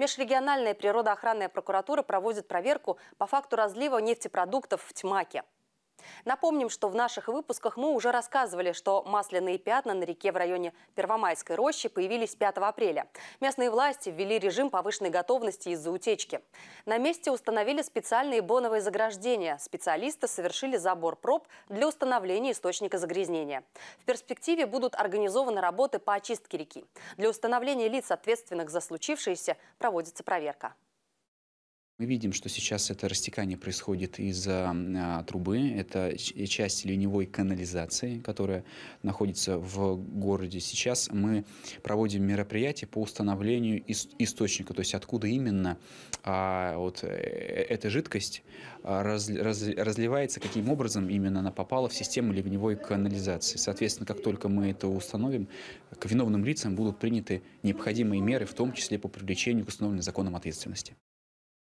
Межрегиональная природоохранная прокуратура проводит проверку по факту разлива нефтепродуктов в Тьмаке. Напомним, что в наших выпусках мы уже рассказывали, что масляные пятна на реке в районе Первомайской рощи появились 5 апреля. Местные власти ввели режим повышенной готовности из-за утечки. На месте установили специальные боновые заграждения. Специалисты совершили забор проб для установления источника загрязнения. В перспективе будут организованы работы по очистке реки. Для установления лиц, ответственных за случившееся, проводится проверка. Мы видим, что сейчас это растекание происходит из а, трубы. Это часть ливневой канализации, которая находится в городе. Сейчас мы проводим мероприятие по установлению ис источника, то есть откуда именно а, вот, э, эта жидкость а, раз, раз, разливается, каким образом именно она попала в систему ливневой канализации. Соответственно, как только мы это установим, к виновным лицам будут приняты необходимые меры, в том числе по привлечению к установленной законом ответственности.